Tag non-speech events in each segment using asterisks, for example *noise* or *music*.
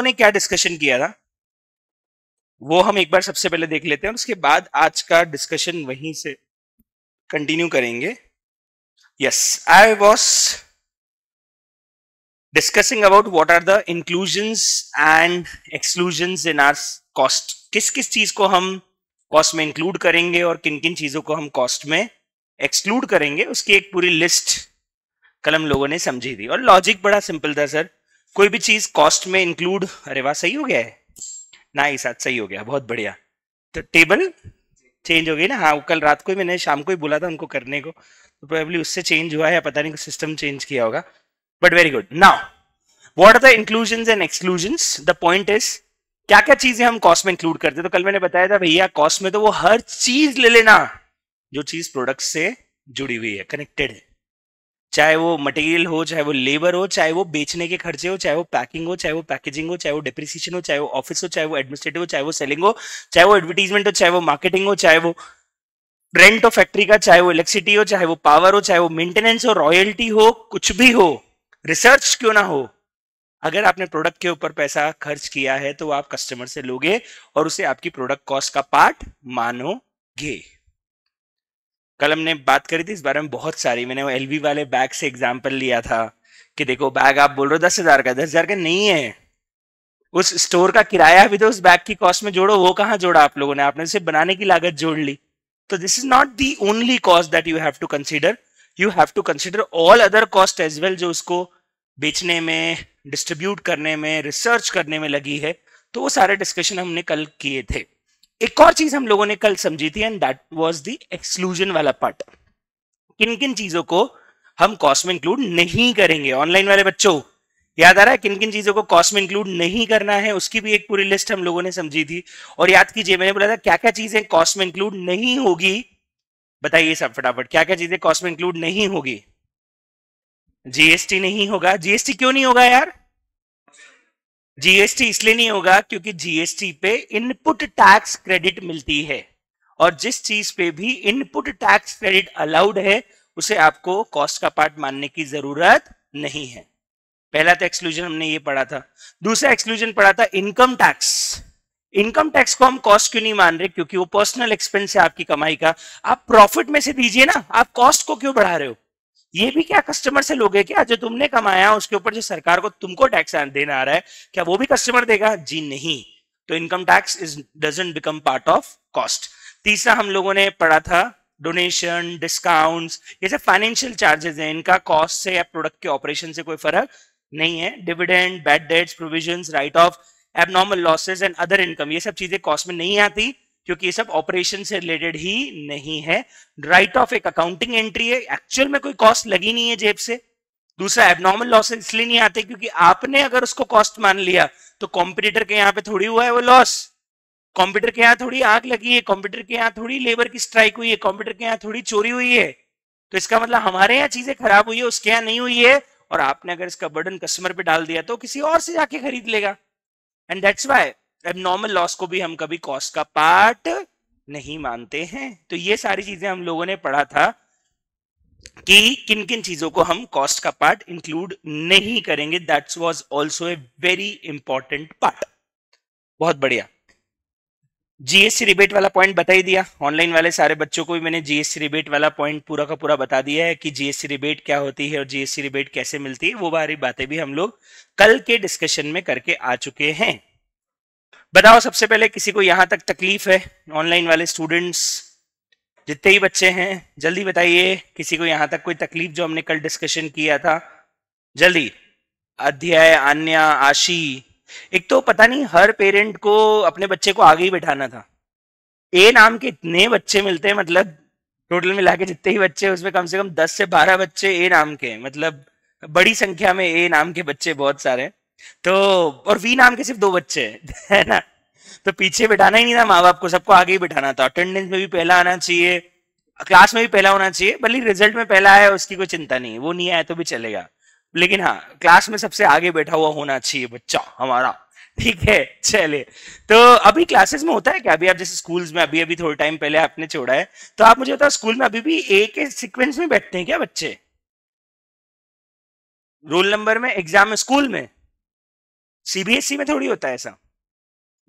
लोगों ने क्या डिस्कशन किया था वो हम एक बार सबसे पहले देख लेते हैं उसके बाद आज का डिस्कशन वहीं से कंटिन्यू करेंगे yes I was discussing about what are the inclusions and exclusions in our cost किस किस चीज को हम कॉस्ट में इंक्लूड करेंगे और किन किन चीजों को हम कॉस्ट में एक्सक्लूड करेंगे उसकी एक पूरी लिस्ट कल हम लोगों ने समझी थी और लॉजिक बड़ा सिंपल था सर कोई भी चीज कॉस्ट में इंक्लूड अरे वाह सही हो गया है ना ही साथ सही हो गया बहुत बढ़िया तो टेबल चेंज हो गई ना हाँ कल रात को ही मैंने शाम को ही बोला था उनको करने को तो प्रोबेबली उससे चेंज हुआ है पता नहीं सिस्टम चेंज किया होगा but very good now what are the inclusion and exclusion the point is क्या क्या चीजें हम कॉस्ट में इंक्लूड करते तो कल मैंने बताया था भैया कॉस्ट में तो वो हर चीज ले लेना जो चीज प्रोडक्ट से जुड़ी हुई है कनेक्टेड है चाहे वो मटेरियल हो चाहे वो लेबर हो चाहे वो बेचने के खर्चे हो चाहे वो पैकिंग हो चाहे वो पैकेजिंग हो चाहे वो डिप्रिसिएशन हो चाहे वो ऑफिस हो चाहे वो एडमिनिस्ट्रेटिव हो चाहे वो सेलिंग हो चाहे वो एडवर्टीजमेंट हो चाहे वो मार्केटिंग हो चाहे वो रेंट हो फैक्ट्री का चाहे वो इलेक्ट्रिसिटी हो चाहे वो पावर हो चाहे वो मेंटेनेंस हो रॉयल्टी हो कुछ भी हो रिसर्च क्यों ना हो अगर आपने प्रोडक्ट के ऊपर पैसा खर्च किया है तो आप कस्टमर से लोगे और उसे आपकी प्रोडक्ट कॉस्ट का पार्ट मानोगे कल हमने बात करी थी इस बारे में बहुत सारी मैंने वो एलवी वाले बैग से एग्जाम्पल लिया था कि देखो बैग आप बोल रहे हो दस हजार का दस हजार का नहीं है उस स्टोर का किराया भी तो उस बैग की कॉस्ट में जोड़ो वो कहाँ जोड़ा आप लोगों ने आपने उसे बनाने की लागत जोड़ ली तो this is not the only cost that you have to consider you have to consider all other cost as well जो उसको बेचने में डिस्ट्रीब्यूट करने में रिसर्च करने में लगी है तो वो सारे डिस्कशन हमने कल किए थे एक और चीज हम लोगों ने कल समझी थी and that was the exclusion वाला पार्ट किन किन चीजों को हम कॉस्ट में इंक्लूड नहीं करेंगे ऑनलाइन वाले बच्चों याद आ रहा है किन किन चीजों को कॉस्ट में इंक्लूड नहीं करना है उसकी भी एक पूरी लिस्ट हम लोगों ने समझी थी और याद कीजिए मैंने बोला था क्या क्या चीजें कॉस्ट में इंक्लूड नहीं होगी बताइए सब फटाफट क्या क्या चीजें कॉस्ट में इंक्लूड नहीं होगी जीएसटी नहीं होगा जीएसटी क्यों नहीं होगा यार जीएसटी इसलिए नहीं होगा क्योंकि जीएसटी पे इनपुट टैक्स क्रेडिट मिलती है और जिस चीज पे भी इनपुट टैक्स क्रेडिट अलाउड है उसे आपको कॉस्ट का पार्ट मानने की जरूरत नहीं है पहला तो एक्सक्लूजन हमने ये पढ़ा था दूसरा एक्सक्लूजन पढ़ा था इनकम टैक्स इनकम टैक्स को हम कॉस्ट क्यों नहीं मान रहे क्योंकि वो पर्सनल एक्सपेंस है आपकी कमाई का आप प्रॉफिट में से दीजिए ना आप कॉस्ट को क्यों बढ़ा रहे हो ये भी क्या कस्टमर से लोगे क्या जो तुमने कमाया उसके ऊपर जो सरकार को तुमको टैक्स देना आ रहा है क्या वो भी कस्टमर देगा जी नहीं तो income tax is doesn't become part of cost तीसरा हम लोगों ने पढ़ा था डोनेशन डिस्काउंट्स ये सब फाइनेंशियल चार्जेस हैं इनका कॉस्ट से या प्रोडक्ट के ऑपरेशन से कोई फर्क नहीं है dividend bad debts provision write off abnormal losses and other income ये सब चीजें कॉस्ट में नहीं आती क्योंकि ये सब ऑपरेशन से रिलेटेड ही नहीं है राइट ऑफ एक अकाउंटिंग एंट्री है एक्चुअल में कोई कॉस्ट लगी नहीं है जेब से दूसरा एबनॉर्मल लॉसेस इसलिए नहीं आते क्योंकि आपने अगर उसको कॉस्ट मान लिया तो कॉम्पिटिटर के यहाँ पे थोड़ी हुआ है वो लॉस कॉम्प्यूटर के यहाँ थोड़ी आग लगी है कॉम्प्यूटर के यहाँ थोड़ी लेबर की स्ट्राइक हुई है कॉम्प्यूटर के यहाँ थोड़ी चोरी हुई है तो इसका मतलब हमारे यहाँ चीजें खराब हुई है उसके यहाँ नहीं हुई है और आपने अगर इसका बर्डन कस्टमर पे डाल दिया तो किसी और से जाके खरीद लेगा and that's why abnormal loss को भी हम कभी कॉस्ट का पार्ट नहीं मानते हैं तो ये सारी चीजें हम लोगों ने पढ़ा था कि किन किन चीजों को हम कॉस्ट का पार्ट इंक्लूड नहीं करेंगे that's was also a very important part बहुत बढ़िया जीएसटी रिबेट वाला पॉइंट बता ही दिया ऑनलाइन वाले सारे बच्चों को भी मैंने जीएसटी रिबेट वाला पॉइंट पूरा का पूरा बता दिया है कि जीएसटी रिबेट क्या होती है और जीएसटी रिबेट कैसे मिलती है वो सारी बातें भी हम लोग कल के डिस्कशन में करके आ चुके हैं बताओ सबसे पहले किसी को यहां तक तकलीफ है ऑनलाइन वाले स्टूडेंट्स जितने ही बच्चे हैं जल्दी बताइए किसी को यहां तक कोई तकलीफ जो हमने कल डिस्कशन किया था जल्दी अध्याय अन्य आशी एक तो पता नहीं हर पेरेंट को अपने बच्चे को आगे ही बैठाना था ए नाम के इतने बच्चे मिलते हैं मतलब टोटल मिला के जितने ही बच्चे उसमें कम से कम दस से बारह बच्चे ए नाम के मतलब बड़ी संख्या में ए नाम के बच्चे बहुत सारे हैं तो और वी नाम के सिर्फ दो बच्चे *laughs* है ना तो पीछे बिठाना ही नहीं था माँ बाप को सबको आगे ही बिठाना था अटेंडेंस में भी पहला आना चाहिए क्लास में भी पहला होना चाहिए भले रिजल्ट में पहला आया उसकी कोई चिंता नहीं वो नहीं आया तो भी चलेगा लेकिन हाँ क्लास में सबसे आगे बैठा हुआ होना चाहिए बच्चा हमारा ठीक है चले तो अभी क्लासेस में होता है क्या अभी आप जैसे स्कूल्स में अभी अभी थोड़े टाइम पहले आपने छोड़ा है तो आप मुझे बताओ स्कूल में अभी भी ए के सिक्वेंस में बैठते हैं क्या बच्चे रोल नंबर में एग्जाम में स्कूल में सीबीएसई e में थोड़ी होता है ऐसा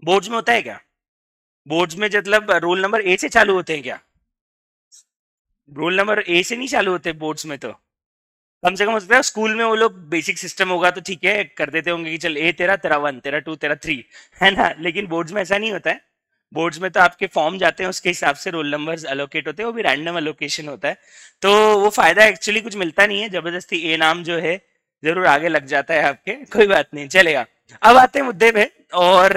बोर्ड्स में होता है क्या बोर्ड्स में मतलब रोल नंबर ए से चालू होते हैं क्या रोल नंबर ए से नहीं चालू होते बोर्ड्स में तो कम से कम हो सकता है स्कूल में वो लोग बेसिक सिस्टम होगा तो ठीक है कर देते होंगे कि चल ए तेरा तेरा वन तेरा टू तेरा थ्री है ना लेकिन बोर्ड्स में ऐसा नहीं होता है बोर्ड्स में तो आपके फॉर्म जाते हैं उसके हिसाब से रोल नंबर्स अलोकेट होते हैं वो भी रैंडम अलोकेशन होता है तो वो फायदा एक्चुअली कुछ मिलता नहीं है जबरदस्ती ए नाम जो है जरूर आगे लग जाता है आपके कोई बात नहीं चलेगा अब आते हैं मुद्दे में और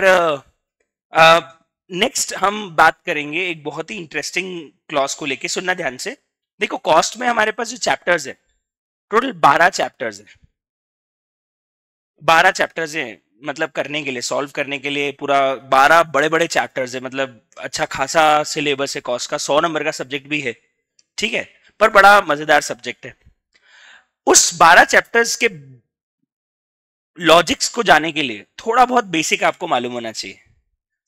नेक्स्ट हम बात करेंगे एक बहुत ही इंटरेस्टिंग क्लॉज को लेके सुनना ध्यान से देखो कॉस्ट में हमारे पास जो चैप्टर्स है टोटल बारह चैप्टर्स है बारह चैप्टर्स हैं मतलब करने के लिए सॉल्व करने के लिए पूरा बारह बड़े बड़े चैप्टर्स है मतलब अच्छा खासा सिलेबस है कॉस्ट का सौ नंबर का सब्जेक्ट भी है ठीक है पर बड़ा मजेदार सब्जेक्ट है उस बारह चैप्टर्स के लॉजिक्स को जाने के लिए थोड़ा बहुत बेसिक आपको मालूम होना चाहिए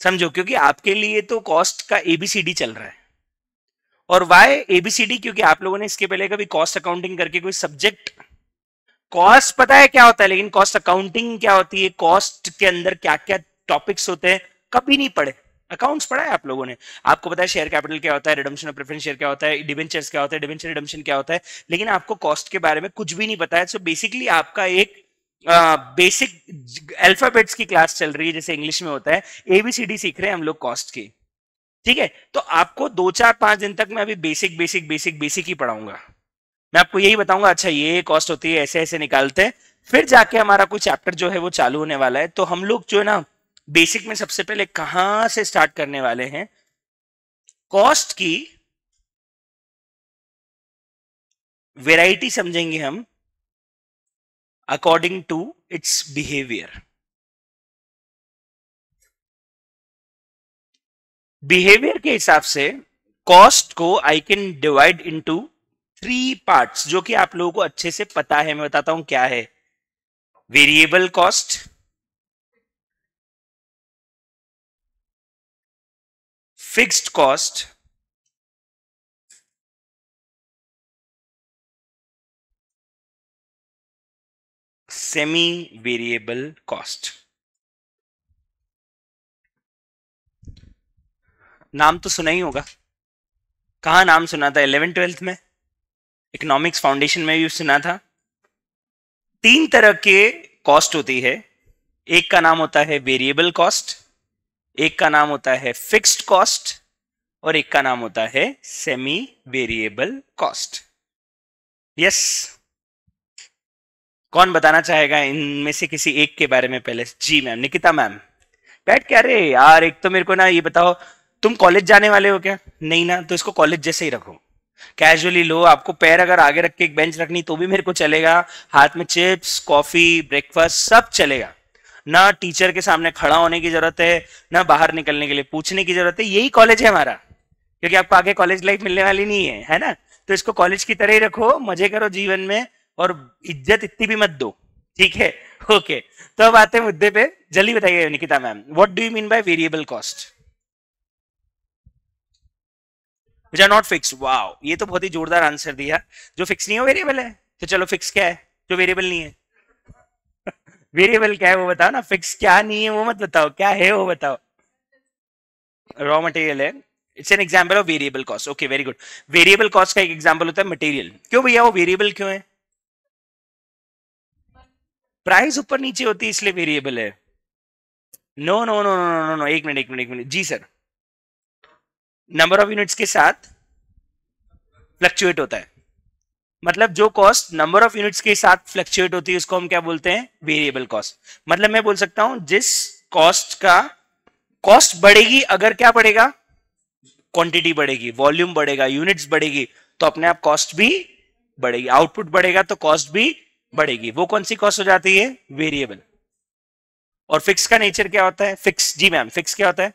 समझो क्योंकि आपके लिए तो कॉस्ट का एबीसीडी चल रहा है और वाई एबीसीडी क्योंकि आप लोगों ने इसके पहले कभी कॉस्ट अकाउंटिंग करके कोई सब्जेक्ट कॉस्ट पता है क्या होता है लेकिन कॉस्ट अकाउंटिंग क्या होती है कॉस्ट के अंदर क्या क्या टॉपिक्स होते हैं कभी नहीं पढ़े अकाउंट्स पढ़ा है आप लोगों ने आपको पता है शेयर कैपिटल क्या होता है रिडम्शन ऑफ प्रेफरेंस शेयर क्या होता है डिवेंचर्स क्या होता है डिवेंचर रिडम्शन क्या होता है लेकिन आपको कॉस्ट के बारे में कुछ भी नहीं पता है सो बेसिकली आपका एक बेसिक अल्फाबेट्स की क्लास चल रही है जैसे इंग्लिश में होता है एबीसीडी सीख रहे हैं हम लोग कॉस्ट की ठीक है तो आपको दो चार पांच दिन तक मैं अभी बेसिक बेसिक बेसिक बेसिक ही पढ़ाऊंगा मैं आपको यही बताऊंगा अच्छा ये कॉस्ट होती है ऐसे ऐसे निकालते हैं फिर जाके हमारा कोई चैप्टर जो है वो चालू होने वाला है तो हम लोग जो है ना बेसिक में सबसे पहले कहां से स्टार्ट करने वाले हैं कॉस्ट की वेराइटी समझेंगे हम according to its behavior. Behaviour के हिसाब से कॉस्ट को I can divide into three parts जो कि आप लोगों को अच्छे से पता है मैं बताता हूं क्या है variable cost fixed cost semi-variable cost. नाम तो सुना ही होगा कहा नाम सुना था इलेवन ट्वेल्थ में इकोनॉमिक्स फाउंडेशन में भी सुना था तीन तरह के कॉस्ट होती है एक का नाम होता है वेरिएबल कॉस्ट एक का नाम होता है फिक्स्ड कॉस्ट और एक का नाम होता है सेमी वेरिएबल कॉस्ट यस कौन बताना चाहेगा इनमें से किसी एक के बारे में पहले जी मैम निकिता मैम बैठ क्या अरे यार एक तो मेरे को ना ये बताओ तुम कॉलेज जाने वाले हो क्या नहीं ना तो इसको कॉलेज जैसे ही रखो कैजुअली लो आपको पैर अगर आगे रख के एक बेंच रखनी तो भी मेरे को चलेगा हाथ में चिप्स कॉफी ब्रेकफास्ट सब चलेगा ना टीचर के सामने खड़ा होने की जरूरत है ना बाहर निकलने के लिए पूछने की जरूरत है यही कॉलेज है हमारा क्योंकि आपको आगे कॉलेज लाइफ मिलने वाली नहीं है है ना तो इसको कॉलेज की तरह ही रखो मजे करो जीवन में और इज्जत इतनी भी मत दो ठीक है ओके तो अब आते हैं मुद्दे पे जल्दी बताइए Nikita ma'am what do you mean by variable cost which are not fix wow ये तो बहुत ही जोरदार आंसर दिया जो फिक्स नहीं है वेरिएबल है तो चलो फिक्स क्या है जो वेरिएबल नहीं है वेरिएबल *laughs* क्या है वो बताओ ना फिक्स क्या नहीं है वो मत बताओ क्या है वो बताओ रॉ मटेरियल है it's an example of variable cost okay very good variable cost का एक एग्जाम्पल होता है मटेरियल क्यों भैया वो वेरिएबल क्यों है प्राइस ऊपर नीचे होती है इसलिए वेरिएबल है no no no no no no एक मिनट एक मिनट एक मिनट जी सर नंबर ऑफ यूनिट्स के साथ फ्लक्चुएट होता है मतलब जो कॉस्ट नंबर ऑफ यूनिट्स के साथ फ्लक्चुएट होती है उसको हम क्या बोलते हैं वेरिएबल कॉस्ट मतलब मैं बोल सकता हूं जिस कॉस्ट का कॉस्ट बढ़ेगी अगर क्या बढ़ेगा क्वांटिटी बढ़ेगी वॉल्यूम बढ़ेगा यूनिट्स बढ़ेगी तो अपने आप कॉस्ट भी बढ़ेगी आउटपुट बढ़ेगा तो कॉस्ट भी बढ़ेगी वो कौन सी कॉस्ट हो जाती है वेरिएबल और फिक्स का नेचर क्या होता है फिक्स जी मैम फिक्स क्या होता है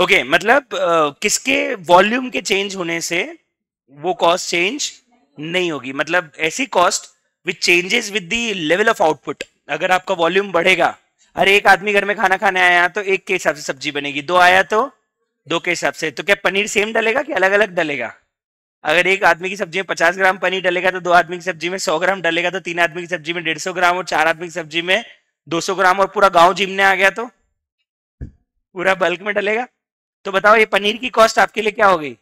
ओके okay, मतलब आ, किसके वॉल्यूम के चेंज होने से वो कॉस्ट चेंज नहीं होगी मतलब ऐसी cost which changes with the level of output अगर आपका वॉल्यूम बढ़ेगा अरे एक आदमी घर में खाना खाने आया तो एक के हिसाब से सब्जी बनेगी दो आया तो दो के हिसाब से तो क्या पनीर सेम डलेगा कि अलग अलग डलेगा अगर एक आदमी की सब्जी में पचास ग्राम पनीर डलेगा तो दो आदमी की सब्जी में सौ ग्राम डलेगा तो तीन आदमी की सब्जी में डेढ़ सौ ग्राम और चार आदमी की सब्जी में दो सौ ग्राम और पूरा गांव जिमने आ गया तो पूरा बल्क में डलेगा तो बताओ ये पनीर की कॉस्ट आपके लिए क्या हो गई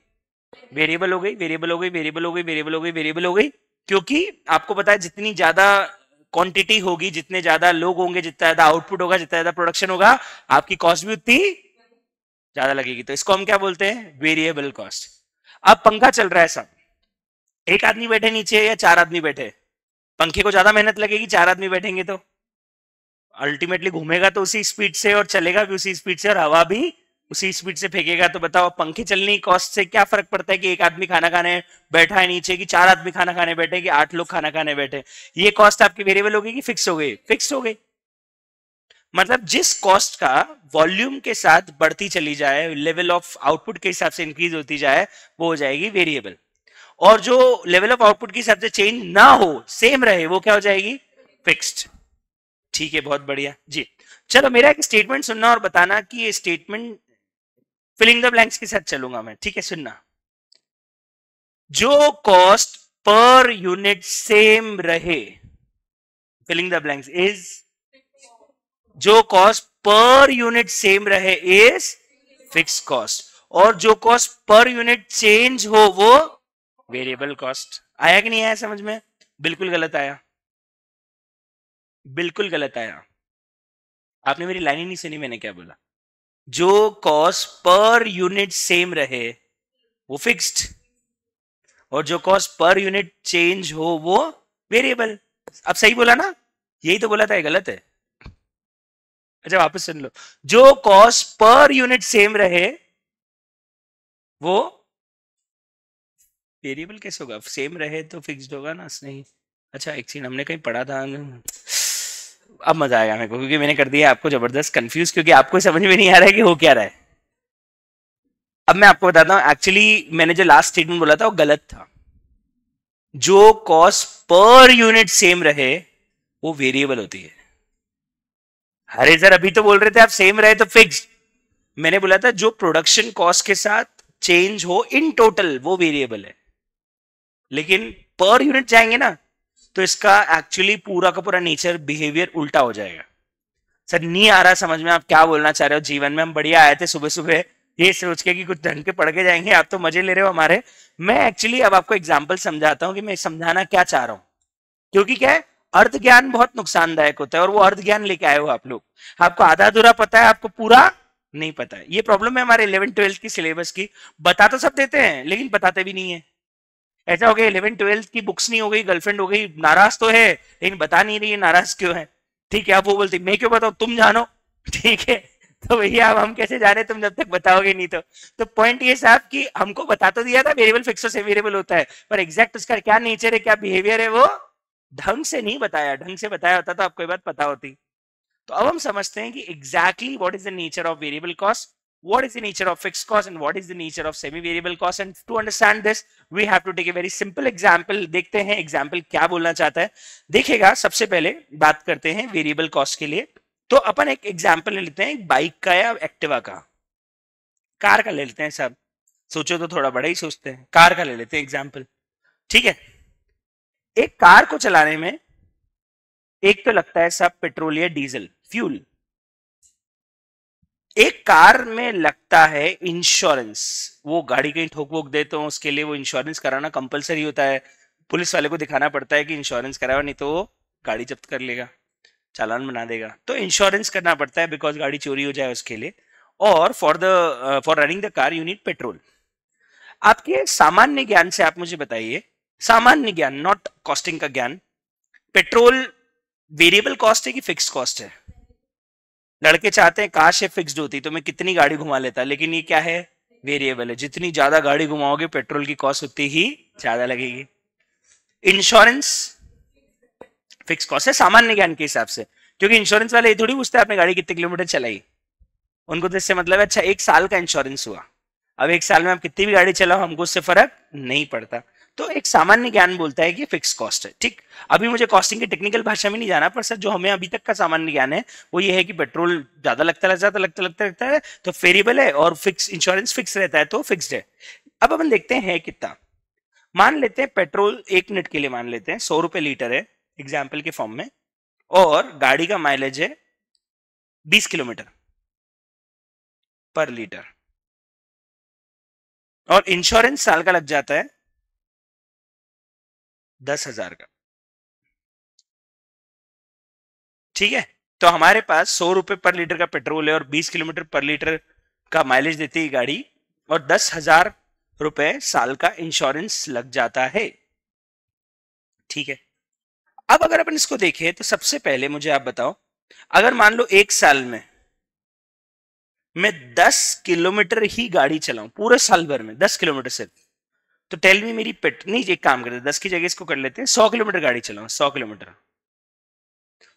वेरिएबल हो गई वेरिएबल हो गई वेरिएबल हो गई वेरिएबल हो गई वेरिएबल हो गई क्योंकि आपको पता है जितनी ज्यादा क्वांटिटी होगी जितने ज्यादा लोग होंगे जितना ज्यादा आउटपुट होगा जितना ज्यादा प्रोडक्शन होगा आपकी कॉस्ट भी उतनी ज्यादा लगेगी तो इसको हम क्या बोलते हैं वेरिएबल कॉस्ट अब पंखा चल रहा है सब एक आदमी बैठे नीचे या चार आदमी बैठे पंखे को ज्यादा मेहनत लगेगी चार आदमी बैठेंगे तो अल्टीमेटली घूमेगा तो उसी स्पीड से और चलेगा भी उसी स्पीड से और हवा भी उसी स्पीड से फेंकेगा तो बताओ पंखे चलने की कॉस्ट से क्या फर्क पड़ता है कि एक आदमी खाना खाने बैठा है नीचे कि चार आदमी खाना खाने बैठे कि आठ लोग खाना खाने बैठे ये कॉस्ट आपकी वेरिएबल हो कि फिक्स हो गई फिक्स हो गई मतलब जिस कॉस्ट का वॉल्यूम के साथ बढ़ती चली जाए लेवल ऑफ आउटपुट के हिसाब से इंक्रीज होती जाए वो हो जाएगी वेरिएबल और जो लेवल ऑफ आउटपुट के हिसाब से चेंज ना हो सेम रहे वो क्या हो जाएगी फिक्स्ड ठीक है बहुत बढ़िया जी चलो मेरा एक स्टेटमेंट सुनना और बताना कि ये स्टेटमेंट फिलिंग द ब्लैंक्स के साथ चलूंगा मैं ठीक है सुनना जो कॉस्ट पर यूनिट सेम रहे फिलिंग द ब्लैंक्स इज जो कॉस्ट पर यूनिट सेम रहे इज फिक्स कॉस्ट और जो कॉस्ट पर यूनिट चेंज हो वो वेरिएबल कॉस्ट आया कि नहीं आया समझ में बिल्कुल गलत आया बिल्कुल गलत आया आपने मेरी लाइन ही नहीं सुनी मैंने क्या बोला जो कॉस्ट पर यूनिट सेम रहे वो फिक्स्ड और जो कॉस्ट पर यूनिट चेंज हो वो वेरिएबल अब सही बोला ना यही तो बोला था गलत है अच्छा वापस सुन लो जो कॉस्ट पर यूनिट सेम रहे वो वेरिएबल कैसे होगा सेम रहे तो फिक्स्ड होगा ना नहीं अच्छा एक चीज हमने कहीं पढ़ा था अब मजा आएगा मेरे को क्योंकि मैंने कर दिया आपको जबरदस्त कंफ्यूज क्योंकि आपको समझ में नहीं आ रहा है कि हो क्या रहा है अब मैं आपको बताता हूं एक्चुअली मैंने जो लास्ट स्टेटमेंट बोला था वो गलत था जो कॉस्ट पर यूनिट सेम रहे वो वेरिएबल होती है अरे सर अभी तो बोल रहे थे आप सेम रहे तो फिक्स मैंने बोला था जो प्रोडक्शन कॉस्ट के साथ चेंज हो इन टोटल वो वेरिएबल है लेकिन पर यूनिट जाएंगे ना तो इसका एक्चुअली पूरा का पूरा नेचर बिहेवियर उल्टा हो जाएगा सर नहीं आ रहा समझ में आप क्या बोलना चाह रहे हो जीवन में हम बढ़िया आए थे सुबह सुबह ये सोच के कि कुछ ढंग के पड़ के जाएंगे आप तो मजे ले रहे हो हमारे मैं एक्चुअली अब आपको एग्जाम्पल समझाता हूँ कि मैं समझाना क्या चाह रहा हूँ क्योंकि क्या है अर्ध ज्ञान बहुत नुकसानदायक होता है और वो अर्ध ज्ञान लेके आए हो आप लोग आपको आधा अधूरा पता है आपको पूरा नहीं पता है ये प्रॉब्लम है हमारे इलेवन ट्वेल्थ की सिलेबस की बता तो सब देते हैं लेकिन बताते भी नहीं है ऐसा हो गया इलेवन ट्वेल्थ की बुक्स नहीं हो गई गर्लफ्रेंड हो गई नाराज तो है लेकिन बता नहीं रही है नाराज क्यों है ठीक है आप वो बोलते मैं क्यों बताऊ तुम जानो *laughs* ठीक है तो भैया अब हम कैसे जा रहे तुम जब तक बताओगे नहीं तो तो पॉइंट ये साहब कि हमको बता तो दिया था वेरिएबल फिक्स से वेरिएबल होता है पर एग्जैक्ट उसका क्या नेचर है क्या बिहेवियर है वो ढंग से नहीं बताया ढंग से बताया होता तो आपको ये बात पता होती तो अब हम समझते हैं कि exactly what is the nature of variable cost what is the nature of fixed cost and what is the nature of semi-variable cost and to understand this we have to take a very simple example देखते हैं example क्या बोलना चाहता है देखेगा सबसे पहले बात करते हैं variable cost के लिए तो अपन एक example ले लेते हैं बाइक का या एक्टिवा का कार का ले लेते हैं सब सोचो तो थोड़ा बड़ा ही सोचते हैं कार का ले लेते हैं एग्जाम्पल ठीक है एक कार को चलाने में एक तो लगता है सब पेट्रोल या डीजल फ्यूल एक कार में लगता है इंश्योरेंस वो गाड़ी कहीं ठोक वोक दे तो उसके लिए वो इंश्योरेंस कराना कंपलसरी होता है पुलिस वाले को दिखाना पड़ता है कि इंश्योरेंस कराओ नहीं तो वो गाड़ी जब्त कर लेगा चालान बना देगा तो इंश्योरेंस करना पड़ता है बिकॉज गाड़ी चोरी हो जाए उसके लिए और for the for running the car you need petrol आपके सामान्य ज्ञान से आप मुझे बताइए सामान्य ज्ञान नॉट कॉस्टिंग का ज्ञान पेट्रोल वेरिएबल कॉस्ट है कि फिक्स कॉस्ट है लड़के चाहते हैं काश है फिक्स्ड होती तो मैं कितनी गाड़ी घुमा लेता लेकिन ये क्या है वेरिएबल है जितनी ज्यादा गाड़ी घुमाओगे पेट्रोल की कॉस्ट उतनी ही ज्यादा लगेगी इंश्योरेंस फिक्स कॉस्ट है सामान्य ज्ञान के हिसाब से क्योंकि इंश्योरेंस वाले ये थोड़ी पूछते हैं आपने गाड़ी कितने किलोमीटर चलाई उनको तो इससे मतलब अच्छा एक साल का इंश्योरेंस हुआ अब एक साल में आप कितनी भी गाड़ी चलाओ हमको उससे फर्क नहीं पड़ता तो एक सामान्य ज्ञान बोलता है कि फिक्स कॉस्ट है ठीक अभी मुझे कॉस्टिंग की टेक्निकल भाषा में नहीं जाना पर सर जो हमें अभी तक का सामान्य ज्ञान है वो ये है कि पेट्रोल ज्यादा लगता लगता लगता लगता रहता है तो फेरिएबल तो है और फिक्स इंश्योरेंस फिक्स रहता है तो फिक्स है अब अपन देखते हैं कितना मान लेते हैं पेट्रोल एक मिनट के लिए मान लेते हैं सौ रुपये लीटर है एग्जाम्पल के फॉर्म में और गाड़ी का माइलेज है बीस किलोमीटर पर लीटर और इंश्योरेंस साल का लग जाता है दस हजार का ठीक है तो हमारे पास सौ रुपए पर लीटर का पेट्रोल है और बीस किलोमीटर पर लीटर का माइलेज देती है गाड़ी और दस हजार रुपए साल का इंश्योरेंस लग जाता है ठीक है अब अगर अपन इसको देखें तो सबसे पहले मुझे आप बताओ अगर मान लो एक साल में मैं दस किलोमीटर ही गाड़ी चलाऊं पूरे साल भर में दस किलोमीटर सिर्फ तो टेल मी मेरी पेट नहीं एक काम करते दस की जगह इसको कर लेते हैं सौ किलोमीटर गाड़ी चलाऊ सौ किलोमीटर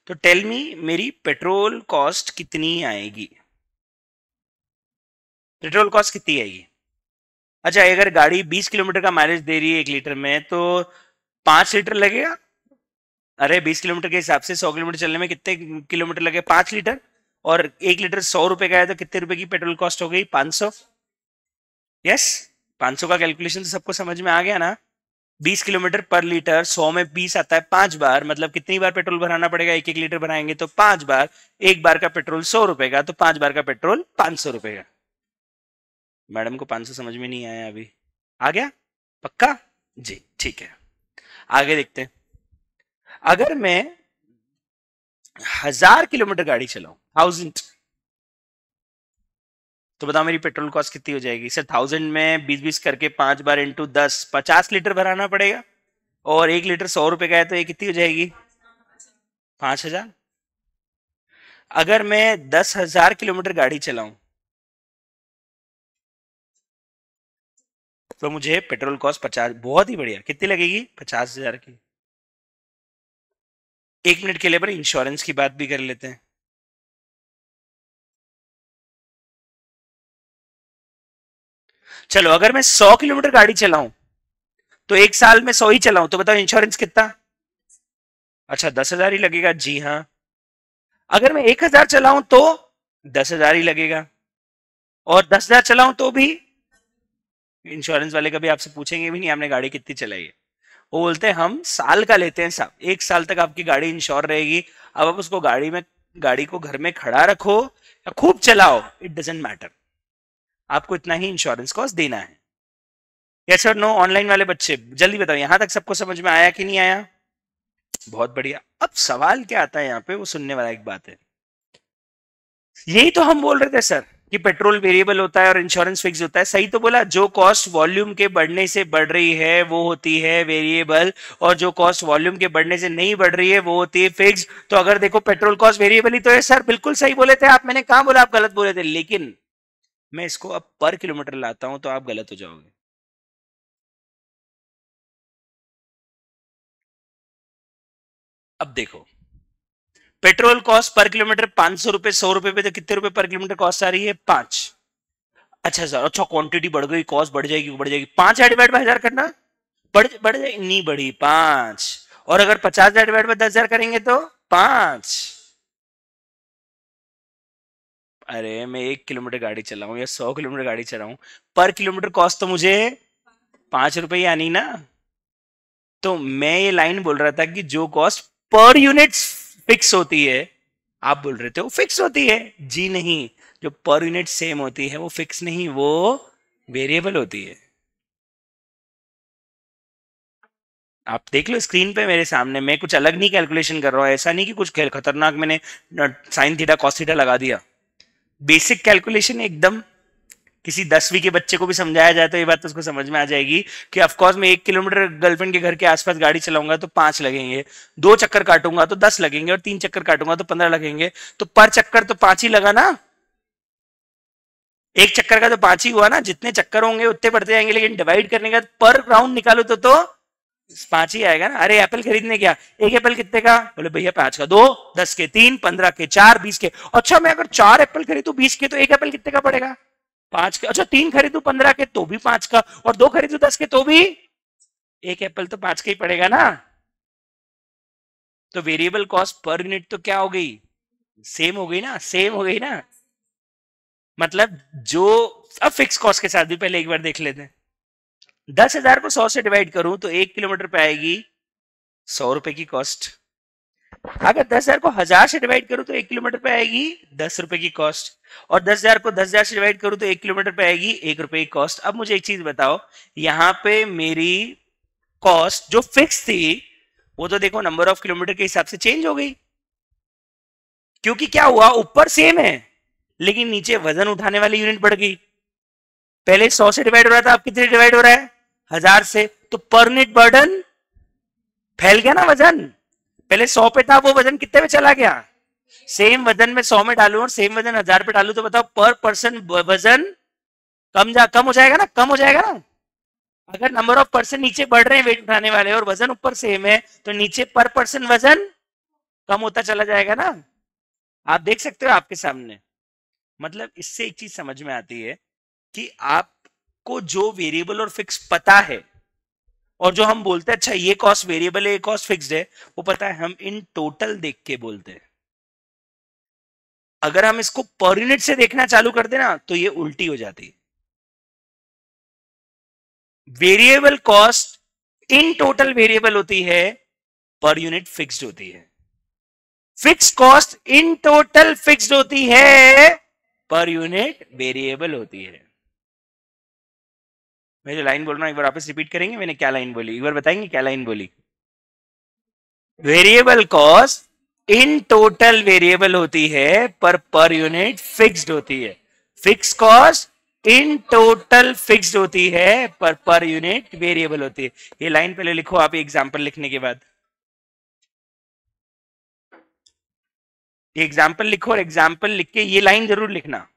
तो टेल मी मेरी पेट्रोल कॉस्ट कितनी आएगी पेट्रोल कॉस्ट कितनी आएगी अच्छा अगर गाड़ी बीस किलोमीटर का माइलेज दे रही है एक लीटर में तो पांच लीटर लगेगा अरे बीस किलोमीटर के हिसाब से सौ किलोमीटर चलने में कितने किलोमीटर लगे पांच लीटर और एक लीटर सौ रुपए का है तो कितने रुपए की पेट्रोल कॉस्ट हो गई पांच सौ यस 500 का कैलकुलेशन तो सबको समझ में आ गया ना 20 किलोमीटर पर लीटर 100 में 20 आता है पांच बार मतलब कितनी बार पेट्रोल भराना पड़ेगा एक एक लीटर भराएंगे तो पांच बार एक बार का पेट्रोल सौ रुपए का तो पांच बार का पेट्रोल पांच सौ रुपए का मैडम को पांच सौ समझ में नहीं आया अभी आ गया पक्का जी ठीक है आगे देखते हैं अगर मैं हजार किलोमीटर गाड़ी चलाऊ थाउजेंड तो बताओ मेरी पेट्रोल कॉस्ट कितनी हो जाएगी सर थाउजेंड में बीस बीस करके पांच बार इंटू दस पचास लीटर भराना पड़ेगा और एक लीटर सौ रुपये का है तो ये कितनी हो जाएगी पांच हजार अगर मैं दस हजार किलोमीटर गाड़ी चलाऊं तो मुझे पेट्रोल कॉस्ट पचास बहुत ही बढ़िया कितनी लगेगी पचास हजार की एक मिनट के लिए पर इंश्योरेंस की बात भी कर लेते हैं चलो अगर मैं सौ किलोमीटर गाड़ी चलाऊं तो एक साल में सौ ही चलाऊं तो बताओ इंश्योरेंस कितना अच्छा दस हजार ही लगेगा जी हाँ अगर मैं एक हजार चलाऊं तो दस हजार ही लगेगा और दस हजार चलाऊं तो भी इंश्योरेंस वाले कभी आपसे पूछेंगे भी नहीं आपने गाड़ी कितनी चलाई है वो बोलते हैं हम साल का लेते हैं साहब एक साल तक आपकी गाड़ी इंश्योर रहेगी अब आप उसको गाड़ी में गाड़ी को घर में खड़ा रखो या खूब चलाओ इट डजेंट मैटर आपको इतना ही इंश्योरेंस कॉस्ट देना है यस सर नो ऑनलाइन वाले बच्चे जल्दी बताओ यहां तक सबको समझ में आया कि नहीं आया बहुत बढ़िया अब सवाल क्या आता है यहाँ पे वो सुनने वाला एक बात है यही तो हम बोल रहे थे सर कि पेट्रोल वेरिएबल होता है और इंश्योरेंस फिक्स होता है सही तो बोला जो कॉस्ट वॉल्यूम के बढ़ने से बढ़ रही है वो होती है वेरिएबल और जो कॉस्ट वॉल्यूम के बढ़ने से नहीं बढ़ रही है वो होती है फिक्स तो अगर देखो पेट्रोल कॉस्ट वेरिएबल ही तो है सर बिल्कुल सही बोले थे आप मैंने कहा बोला आप गलत बोले थे लेकिन मैं इसको अब पर किलोमीटर लाता हूं तो आप गलत हो जाओगे अब देखो पेट्रोल कॉस्ट पर किलोमीटर पांच सौ रुपए सौ रुपए पे तो कितने रुपए पर किलोमीटर कॉस्ट आ रही है पांच अच्छा सर अच्छा क्वांटिटी बढ़ गई कॉस्ट बढ़ जाएगी बढ़ जाएगी पांच डिवाइड बाई हजार करना बढ़ बढ़ जाएगी नहीं बढ़ी पांच और अगर पचास हजार डिवाइड दस हजार करेंगे तो पांच अरे मैं एक किलोमीटर गाड़ी चलाऊं या सौ किलोमीटर गाड़ी चलाऊं पर किलोमीटर कॉस्ट तो मुझे पांच रुपए यानी ना तो मैं ये लाइन बोल रहा था कि जो कॉस्ट पर यूनिट फिक्स होती है आप बोल रहे थे वो फिक्स होती है जी नहीं जो पर यूनिट सेम होती है वो फिक्स नहीं वो वेरिएबल होती है आप देख लो स्क्रीन पे मेरे सामने मैं कुछ अलग नहीं कैलकुलेशन कर रहा हूँ ऐसा नहीं कि कुछ खतरनाक मैंने साइन थीटा कॉस थीटा लगा दिया बेसिक कैलकुलेशन एकदम किसी दसवीं के बच्चे को भी समझाया जाए तो ये बात तो उसको समझ में आ जाएगी कि ऑफकोर्स मैं एक किलोमीटर गर्लफ्रेंड के घर के आसपास गाड़ी चलाऊंगा तो पांच लगेंगे दो चक्कर काटूंगा तो दस लगेंगे और तीन चक्कर काटूंगा तो पंद्रह लगेंगे तो पर चक्कर तो पांच ही लगा ना एक चक्कर का तो पांच ही हुआ ना जितने चक्कर होंगे उतने पड़ते जाएंगे लेकिन डिवाइड करने का पर राउंड निकालो तो, तो पांच ही आएगा ना अरे एप्पल खरीदने क्या एक एप्पल कितने का बोले भैया पांच का दो दस के तीन पंद्रह के चार बीस के अच्छा मैं अगर चार एप्पल खरीदू बीस के तो एक एप्पल कितने का पड़ेगा पांच का अच्छा तीन खरीदू पंद्रह के तो भी पांच का और दो खरीदू दस के तो भी एक एप्पल तो पांच का ही पड़ेगा ना तो वेरिएबल कॉस्ट पर यूनिट तो क्या हो गई सेम हो गई ना सेम हो गई ना मतलब जो अब फिक्स कॉस्ट के साथ भी पहले एक बार देख लेते हैं दस हजार को सौ से डिवाइड करूं तो एक किलोमीटर पे आएगी सौ रुपए की कॉस्ट अगर दस हजार को हजार से डिवाइड करूं तो एक किलोमीटर पे आएगी दस रुपए की कॉस्ट और दस हजार को दस हजार से डिवाइड करूं तो एक किलोमीटर पे आएगी एक रुपए की कॉस्ट अब मुझे एक चीज बताओ यहां पे मेरी कॉस्ट जो फिक्स थी वो तो देखो नंबर ऑफ किलोमीटर के हिसाब से चेंज हो गई क्योंकि क्या हुआ ऊपर सेम है लेकिन नीचे वजन उठाने वाली यूनिट बढ़ गई पहले सौ से डिवाइड हो रहा था अब कितने डिवाइड हो रहा है हजार से तो पर यूनिट बर्डन फैल गया ना वजन पहले सौ पे था वो वजन कितने पे चला गया सेम वजन में सौ में डालू और सेम वजन हजार पे डालू तो बताओ पर पर्सन वजन कम जा कम हो जाएगा ना कम हो जाएगा ना अगर नंबर ऑफ पर्सन नीचे बढ़ रहे हैं वेट उठाने वाले और वजन ऊपर सेम है तो नीचे पर पर्सन वजन कम होता चला जाएगा ना आप देख सकते हो आपके सामने मतलब इससे एक चीज समझ में आती है कि आप को जो वेरिएबल और फिक्स पता है और जो हम बोलते हैं अच्छा ये कॉस्ट वेरिएबल है ये कॉस्ट फिक्स्ड है वो पता है हम इन टोटल देख के बोलते हैं अगर हम इसको पर यूनिट से देखना चालू कर देना तो ये उल्टी हो जाती variable cost in total variable होती है पर यूनिट फिक्स्ड होती है fix cost in total fixed होती है पर यूनिट वेरिएबल होती है मैं जो लाइन बोल रहा हूँ एक बार वापस रिपीट करेंगे मैंने क्या लाइन बोली एक बार बताएंगे क्या लाइन बोली variable cost in total variable होती है पर पर यूनिट फिक्स्ड होती है fix cost in total fixed होती है पर पर यूनिट वेरिएबल होती है ये लाइन पहले लिखो आप एग्जाम्पल लिखने के बाद एग्जाम्पल लिखो और एग्जाम्पल लिख के ये लाइन जरूर लिखना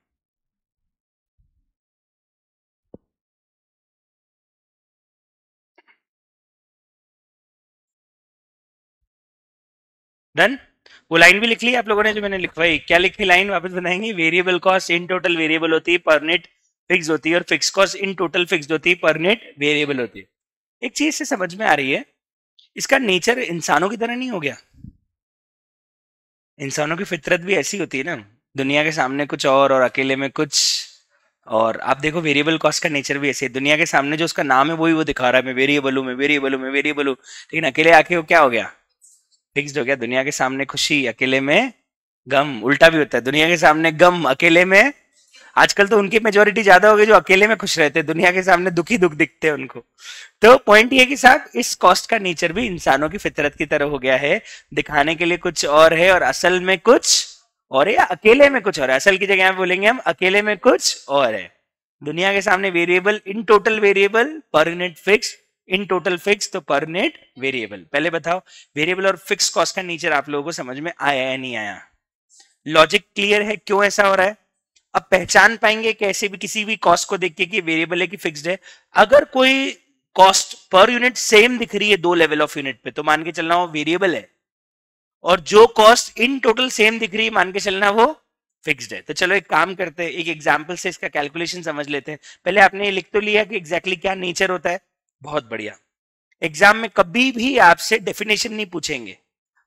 डन वो लाइन भी लिख ली आप लोगों ने जो मैंने लिखवाई क्या लिखी लाइन वापस बनाएंगे variable cost in total variable होती है पर नेट फिक्स होती है और fix cost in total fix होती है पर नेट वेरिएबल होती है एक चीज से समझ में आ रही है इसका नेचर इंसानों की तरह नहीं हो गया इंसानों की फितरत भी ऐसी होती है ना दुनिया के सामने कुछ और और अकेले में कुछ और आप देखो वेरिएबल कॉस्ट का नेचर भी ऐसे दुनिया के सामने जो उसका नाम है वही वो, वो दिखा रहा है मैं वेरिएबल हूँ मैं वेरिएबल हूँ मैं वेरिएबल हूँ लेकिन अकेले आके वो क्या हो गया फिक्स्ड हो गया दुनिया के सामने खुशी अकेले में गम उल्टा भी होता है दुनिया के सामने गम अकेले में आजकल तो उनकी मेजोरिटी ज्यादा हो गई जो अकेले में खुश रहते हैं दुनिया के सामने दुखी दुख दिखते हैं उनको तो पॉइंट ये कि साहब इस कॉस्ट का नेचर भी इंसानों की फितरत की तरह हो गया है दिखाने के लिए कुछ और है और असल में कुछ और या अकेले में कुछ और है असल की जगह बोलेंगे हम अकेले में कुछ और है दुनिया के सामने variable in total variable per unit fix in total fix तो पर नेट वेरिएबल पहले बताओ वेरिएबल और फिक्स कॉस्ट का नेचर आप लोगों को समझ में आया या नहीं आया लॉजिक क्लियर है क्यों ऐसा हो रहा है अब पहचान पाएंगे कैसे भी किसी भी कॉस्ट को देख के कि वेरिएबल है कि फिक्स्ड है अगर कोई कॉस्ट पर यूनिट सेम दिख रही है दो लेवल ऑफ यूनिट पे तो मान के चलना वो वेरिएबल है और जो कॉस्ट इन टोटल सेम दिख रही है मान के चलना वो फिक्स्ड है तो चलो एक काम करते हैं एक एग्जाम्पल से इसका कैलकुलेशन समझ लेते हैं पहले आपने लिख तो लिया कि एग्जैक्टली exactly क्या नेचर होता है बहुत बढ़िया एग्जाम में कभी भी आपसे डेफिनेशन नहीं पूछेंगे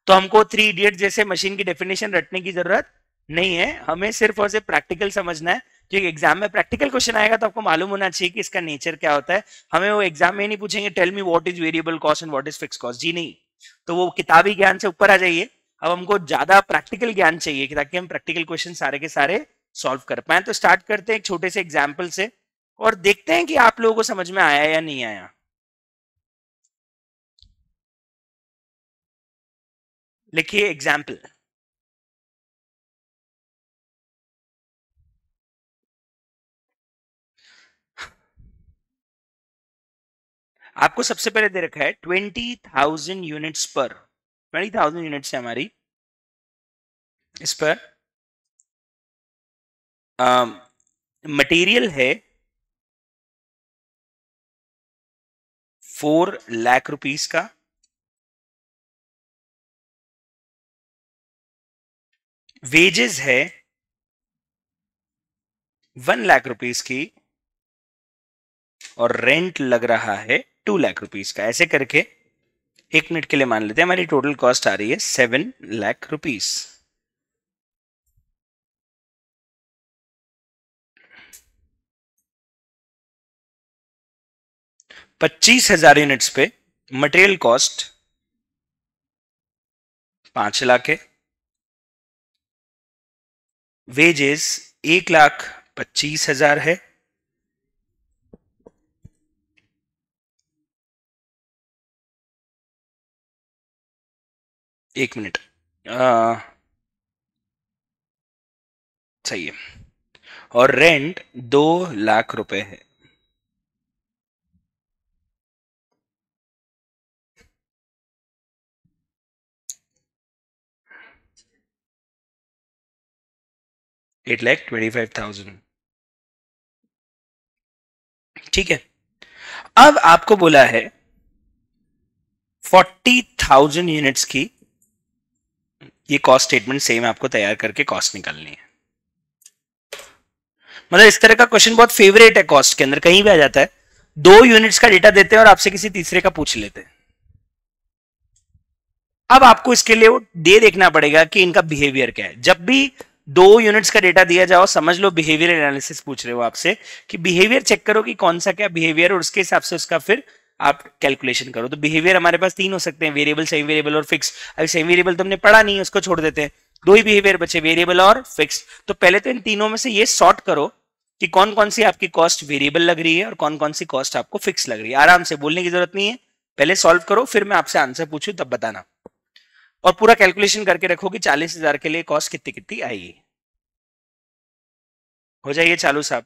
तो हमको थ्री इडियट जैसे मशीन की डेफिनेशन रटने की जरूरत नहीं है हमें सिर्फ और सिर्फ प्रैक्टिकल समझना है क्योंकि एग्जाम में प्रैक्टिकल क्वेश्चन आएगा तो आपको मालूम होना चाहिए कि इसका नेचर क्या होता है हमें वो एग्जाम में नहीं पूछेंगे tell me what is variable cost and what is fix cost जी नहीं तो वो किताबी ज्ञान से ऊपर आ जाइए अब हमको ज्यादा प्रैक्टिकल ज्ञान चाहिए ताकि हम प्रैक्टिकल क्वेश्चन सारे के सारे सॉल्व कर पाए तो स्टार्ट करते हैं एक छोटे से एग्जाम्पल से और देखते हैं कि आप लोगों को समझ में आया या नहीं आया लिखिए एग्जाम्पल आपको सबसे पहले दे रखा है twenty thousand units per twenty thousand units है हमारी इस पर मटेरियल है फोर लाख रुपीस का वेजेस है वन लाख रुपीस की और रेंट लग रहा है टू लाख रुपीस का ऐसे करके एक मिनट के लिए मान लेते हैं हमारी टोटल कॉस्ट आ रही है सेवन लाख रुपीस पच्चीस हजार यूनिट्स पे मटेरियल कॉस्ट पांच लाख है वेजेस एक लाख पच्चीस हजार है एक मिनट सही है और रेंट दो लाख रुपए है eight lakh twenty five thousand ठीक है अब आपको बोला है फोर्टी थाउजेंड यूनिट्स की ये कॉस्ट स्टेटमेंट सेम आपको तैयार करके कॉस्ट निकालनी है मतलब इस तरह का क्वेश्चन बहुत फेवरेट है कॉस्ट के अंदर कहीं भी आ जाता है दो यूनिट्स का डेटा देते हैं और आपसे किसी तीसरे का पूछ लेते हैं अब आपको इसके लिए वो दे देखना पड़ेगा कि इनका बिहेवियर क्या है जब भी दो यूनिट्स का डेटा दिया जाओ समझ लो बिहेवियर एनालिसिस पूछ रहे हो आपसे कि बिहेवियर चेक करो कि कौन सा क्या बिहेवियर और उसके हिसाब से उसका फिर आप कैलकुलेशन करो तो बिहेवियर हमारे पास तीन हो सकते हैं वेरिएबल सेम वेरिएबल और फिक्स अभी सेम वेरिएबल तुमने पढ़ा नहीं उसको छोड़ देते हैं दो ही बिहेवियर बचे वेरिएबल और फिक्स तो पहले तो इन तीनों में से ये सॉर्ट करो कि कौन कौन सी आपकी कॉस्ट वेरिएबल लग रही है और कौन कौन सी कॉस्ट आपको फिक्स लग रही है आराम से बोलने की जरूरत नहीं है पहले सॉल्व करो फिर मैं आपसे आंसर पूछू तब बताना और पूरा कैलकुलेशन करके रखो कि चालीस हजार के लिए कॉस्ट कितनी कितनी आएगी हो जाइए चालू साहब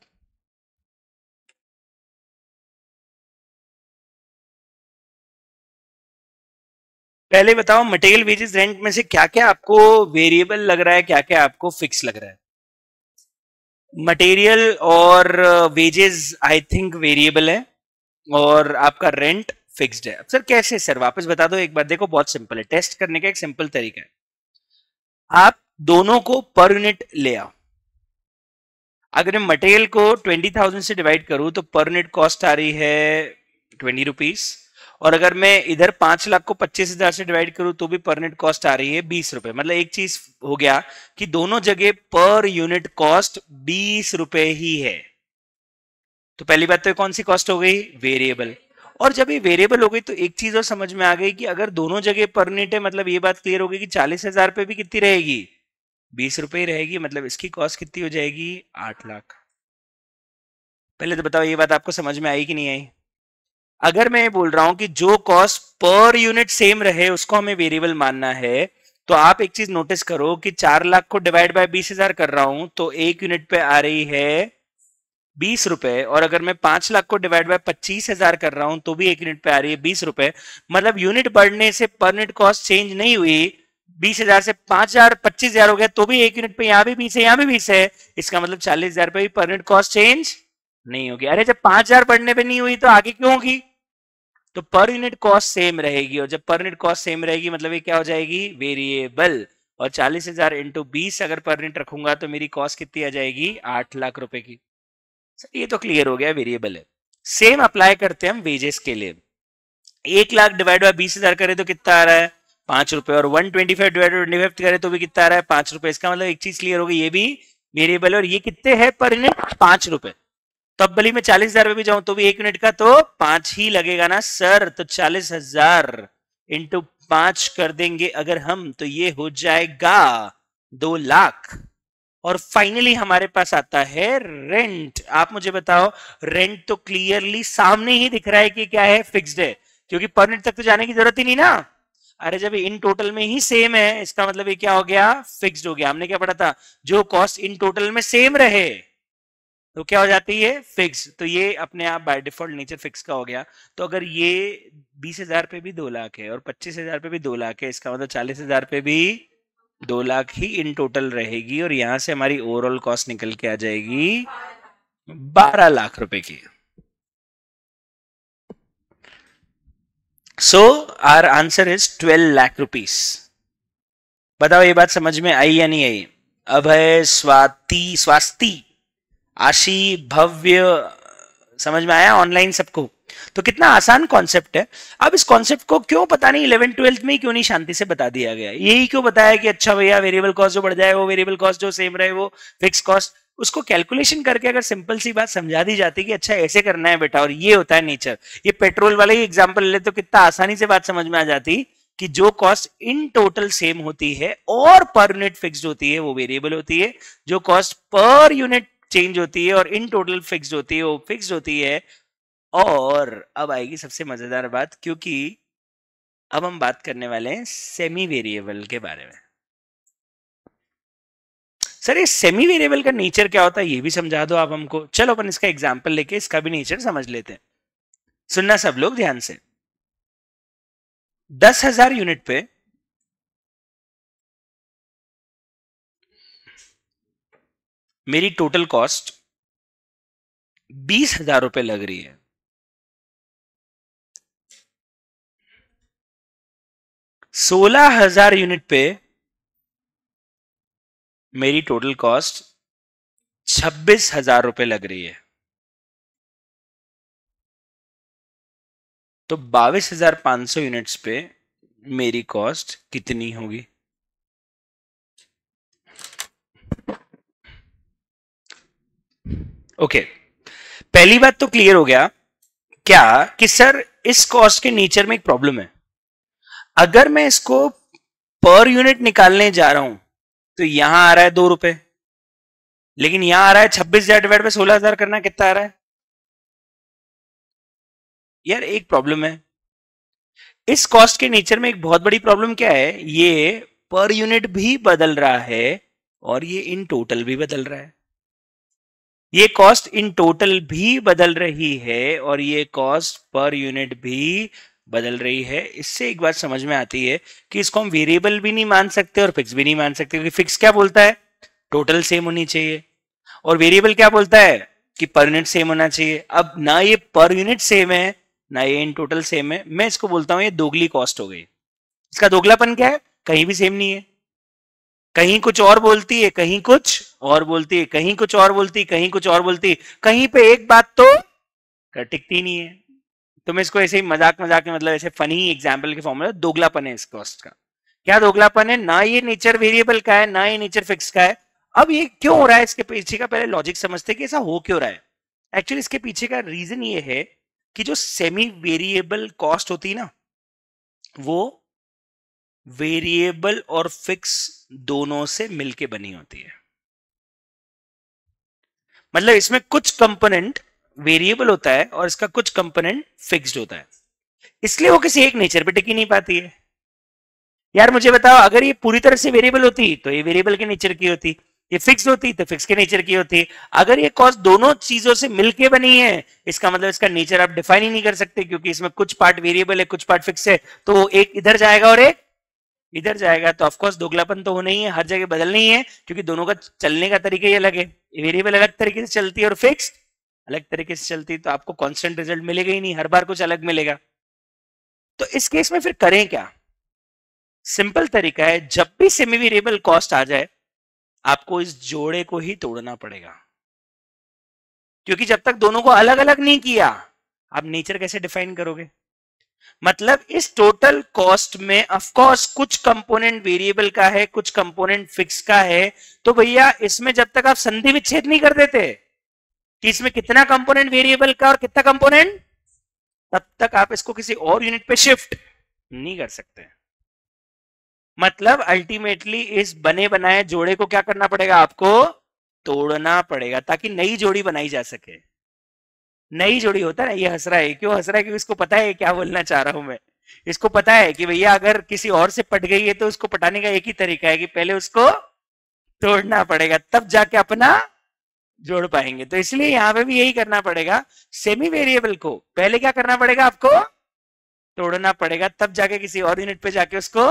पहले बताओ मटेरियल वेजेस रेंट में से क्या क्या आपको वेरिएबल लग रहा है क्या क्या आपको फिक्स लग रहा है मटेरियल और वेजेस आई थिंक वेरिएबल है और आपका रेंट फिक्स्ड है अब सर कैसे सर वापस बता दो एक बार देखो बहुत सिंपल है टेस्ट करने का एक सिंपल तरीका है आप दोनों को पर यूनिट ले आओ अगर मैं मटेरियल को ट्वेंटी थाउजेंड से डिवाइड करूं तो पर यूनिट कॉस्ट आ रही है ट्वेंटी रुपीज और अगर मैं इधर पांच लाख को पच्चीस हजार से डिवाइड करूं तो भी पर यूनिट कॉस्ट आ रही है बीस रुपए मतलब एक चीज हो गया कि दोनों जगह पर यूनिट कॉस्ट बीस रुपए ही है तो पहली बात तो कौन सी कॉस्ट हो गई वेरिएबल और जब ये वेरिएबल हो गई तो एक चीज और समझ में आ गई कि अगर दोनों जगह पर यूनिट है मतलब ये बात क्लियर हो गई कि चालीस हजार पे भी कितनी रहेगी बीस रुपए रहेगी मतलब इसकी कॉस्ट कितनी हो जाएगी आठ लाख पहले तो बताओ ये बात आपको समझ में आई कि नहीं आई अगर मैं बोल रहा हूं कि जो कॉस्ट पर यूनिट सेम रहे उसको हमें वेरिएबल मानना है तो आप एक चीज नोटिस करो कि चार लाख को डिवाइड बाय बीस हजार कर रहा हूं तो एक यूनिट पे आ रही है बीस रुपए और अगर मैं पांच लाख को डिवाइड बाय पच्चीस हजार कर रहा हूं तो भी एक यूनिट पे आ रही है बीस रुपए मतलब यूनिट बढ़ने से पर यूनिट कॉस्ट चेंज नहीं हुई बीस हजार से पांच हजार पच्चीस हजार हो गया तो भी एक यूनिट पे यहाँ भी बीस है यहाँ भी बीस है इसका मतलब चालीस हजार पे भी पर यूनिट कॉस्ट चेंज नहीं होगी अरे जब पांच हजार बढ़ने पर नहीं हुई तो आगे क्यों होगी तो पर यूनिट कॉस्ट सेम रहेगी और जब पर यूनिट कॉस्ट सेम रहेगी मतलब ये क्या हो जाएगी वेरिएबल और चालीस हजार इंटू बीस अगर पर यूनिट रखूंगा तो मेरी कॉस्ट कितनी आ जाएगी आठ लाख रुपए की सर ये तो क्लियर हो गया वेरिएबल है सेम अप्लाई करते हैं हम वेजेस के लिए एक लाख डिवाइड बाय बीस हजार करें तो कितना आ रहा है पांच रुपए और one twenty five divide twenty five करें तो भी कितना आ रहा है पांच रुपए इसका मतलब एक चीज क्लियर हो गई ये भी वेरिएबल और ये कितने है पर यूनिट पांच रुपए तो अब भली मैं चालीस हजार में जाऊं तो भी एक यूनिट का तो पांच ही लगेगा ना सर तो चालीस हजार इंटू पांच कर देंगे अगर हम तो ये हो जाएगा दो लाख और फाइनली हमारे पास आता है रेंट आप मुझे बताओ रेंट तो क्लियरली सामने ही दिख रहा है कि क्या है फिक्स्ड है क्योंकि मिनट तक तो जाने की जरूरत ही नहीं ना अरे जब इन टोटल में ही सेम है इसका मतलब ये क्या हो गया फिक्स्ड हो गया हमने क्या पढ़ा था जो कॉस्ट इन टोटल में सेम रहे तो क्या हो जाती है फिक्स तो ये अपने आप बाय डिफॉल्ट नेचर फिक्स का हो गया तो अगर ये बीस हजार पे भी दो लाख है और पच्चीस हजार पे भी दो लाख है इसका मतलब चालीस हजार पे भी दो लाख ही इन टोटल रहेगी और यहां से हमारी ओवरऑल कॉस्ट निकल के आ जाएगी बारह लाख रुपए की so our answer is twelve lakh rupees बताओ ये बात समझ में आई या नहीं आई अभय स्वाति स्वास्थी आशी भव्य समझ में आया ऑनलाइन सबको तो कितना आसान कॉन्सेप्ट है अब इस कॉन्सेप्ट को क्यों पता नहीं इलेवन ट्वेल्थ में क्यों नहीं शांति से बता दिया गया यही क्यों बताया कि अच्छा भैया वेरिएबल कॉस्ट जो बढ़ जाए वो वेरिएबल कॉस्ट जो सेम रहे वो फिक्स कॉस्ट उसको कैलकुलेशन करके अगर सिंपल सी बात समझा दी जाती कि अच्छा ऐसे करना है बेटा और ये होता है नेचर ये पेट्रोल वाला ही एग्जाम्पल ले तो कितना आसानी से बात समझ में आ जाती कि जो कॉस्ट इन टोटल सेम होती है और पर यूनिट फिक्स होती है वो वेरिएबल होती है जो कॉस्ट पर यूनिट चेंज होती है और इन टोटल फिक्स होती है वो फिक्स होती है और अब आएगी सबसे मजेदार बात क्योंकि अब हम बात करने वाले हैं सेमी वेरिएबल के बारे में सर ये सेमी वेरिएबल का नेचर क्या होता है ये भी समझा दो आप हमको चलो अपन इसका एग्जाम्पल लेके इसका भी नेचर समझ लेते हैं सुनना सब लोग ध्यान से दस हजार यूनिट पे मेरी टोटल कॉस्ट बीस हजार रुपए लग रही है सोलह हजार यूनिट पे मेरी टोटल कॉस्ट छब्बीस हजार रुपये लग रही है तो बाईस हजार पांच सौ यूनिट्स पे मेरी कॉस्ट कितनी होगी ओके okay. पहली बात तो क्लियर हो गया क्या कि सर इस कॉस्ट के नेचर में एक प्रॉब्लम है अगर मैं इसको पर यूनिट निकालने जा रहा हूं तो यहां आ रहा है दो रुपए लेकिन यहां आ रहा है छब्बीस हजार डिवाइड बाई सोलह हजार करना कितना आ रहा है यार एक प्रॉब्लम है इस कॉस्ट के नेचर में एक बहुत बड़ी प्रॉब्लम क्या है ये पर यूनिट भी बदल रहा है और ये इन टोटल भी बदल रहा है ये कॉस्ट इन टोटल भी बदल रही है और ये कॉस्ट पर यूनिट भी बदल रही है इससे एक बात समझ में आती है कि इसको हम वेरिएबल भी नहीं मान सकते और फिक्स भी नहीं मान सकते क्योंकि फिक्स क्या बोलता है टोटल सेम होनी चाहिए और वेरिएबल क्या बोलता है कि पर यूनिट सेम होना चाहिए अब ना ये पर यूनिट सेम है ना ये इन टोटल सेम है मैं इसको बोलता हूं ये दोगली कॉस्ट हो गई इसका दोगलापन क्या है कहीं भी सेम नहीं है कहीं कुछ और बोलती है कहीं कुछ और बोलती है कहीं कुछ और बोलती कहीं कुछ और बोलती कहीं पे एक बात तो टिकती नहीं है तो मैं इसको ऐसे ही मजाक मजाक में मतलब ऐसे फनी एग्जाम्पल के फॉर्म में दोगलापन है इस कॉस्ट का क्या दोगलापन है ना ये नेचर वेरिएबल का है ना ये नेचर फिक्स का है अब ये क्यों हो रहा है इसके पीछे का पहले लॉजिक समझते कि ऐसा हो क्यों रहा है एक्चुअली इसके पीछे का रीजन ये है कि जो सेमी वेरिएबल कॉस्ट होती ना वो वेरिएबल और फिक्स दोनों से मिलके बनी होती है मतलब इसमें कुछ कंपोनेंट वेरिएबल होता है और इसका कुछ कंपोनेंट फिक्स्ड होता है इसलिए वो किसी एक नेचर पे टिकी नहीं पाती है यार मुझे बताओ अगर ये पूरी तरह से वेरिएबल होती तो ये वेरिएबल के नेचर की होती ये फिक्स होती तो फिक्स के नेचर की होती अगर ये कॉस्ट दोनों चीजों से मिलके बनी है इसका मतलब इसका नेचर आप डिफाइन ही नहीं कर सकते क्योंकि इसमें कुछ पार्ट वेरिएबल है कुछ पार्ट फिक्स है तो एक इधर जाएगा और एक इधर जाएगा तो ऑफकोर्स दोगलापन तो होना ही है हर जगह बदलनी है क्योंकि दोनों का चलने का तरीका ही अलग है वेरिएबल अलग तरीके से चलती है और फिक्स अलग तरीके से चलती तो आपको कॉन्स्टेंट रिजल्ट मिलेगा ही नहीं हर बार कुछ अलग मिलेगा तो इस केस में फिर करें क्या सिंपल तरीका है जब भी सेमी वेरिएबल कॉस्ट आ जाए आपको इस जोड़े को ही तोड़ना पड़ेगा क्योंकि जब तक दोनों को अलग अलग नहीं किया आप नेचर कैसे डिफाइन करोगे मतलब इस टोटल कॉस्ट में ऑफ कोर्स कुछ कंपोनेंट वेरिएबल का है कुछ कंपोनेंट फिक्स का है तो भैया इसमें जब तक आप संधि विच्छेद नहीं कर देते कि इसमें कितना कंपोनेंट वेरिएबल का और कितना कंपोनेंट तब तक आप इसको किसी और यूनिट पे शिफ्ट नहीं कर सकते मतलब अल्टीमेटली इस बने बनाए जोड़े को क्या करना पड़ेगा आपको तोड़ना पड़ेगा ताकि नई जोड़ी बनाई जा सके नई जोड़ी होता है ना ये हंस रहा है क्यों हंस रहा है क्योंकि इसको पता है क्या बोलना चाह रहा हूं मैं इसको पता है कि भैया अगर किसी और से पट गई है तो उसको पटाने का एक ही तरीका है कि पहले उसको तोड़ना पड़ेगा तब जाके अपना जोड़ पाएंगे तो इसलिए यहां पे भी यही करना पड़ेगा सेमी वेरिएबल को पहले क्या करना पड़ेगा आपको तोड़ना पड़ेगा तब जाके किसी और यूनिट पे जाके उसको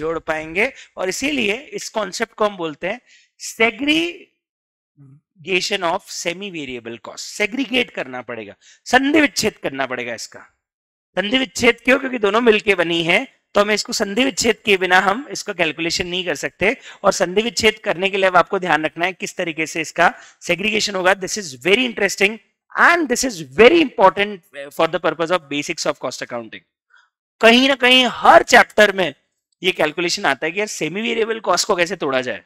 जोड़ पाएंगे और इसीलिए इस कॉन्सेप्ट को हम बोलते हैं segregation of semi variable cost segregate करना पड़ेगा संधि विच्छेद करना पड़ेगा इसका संधि विच्छेद क्यों क्योंकि दोनों मिलके बनी है तो हमें इसको संधि विच्छेद के बिना हम इसका कैलकुलेशन नहीं कर सकते और संधि विच्छेद करने के लिए आपको ध्यान रखना है किस तरीके से इसका सेग्रीगेशन होगा this is very interesting and this is very important for the purpose of basics of cost accounting कहीं ना कहीं हर चैप्टर में ये कैलकुलेशन आता है कि यार सेमी वेरिएबल कॉस्ट को कैसे तोड़ा जाए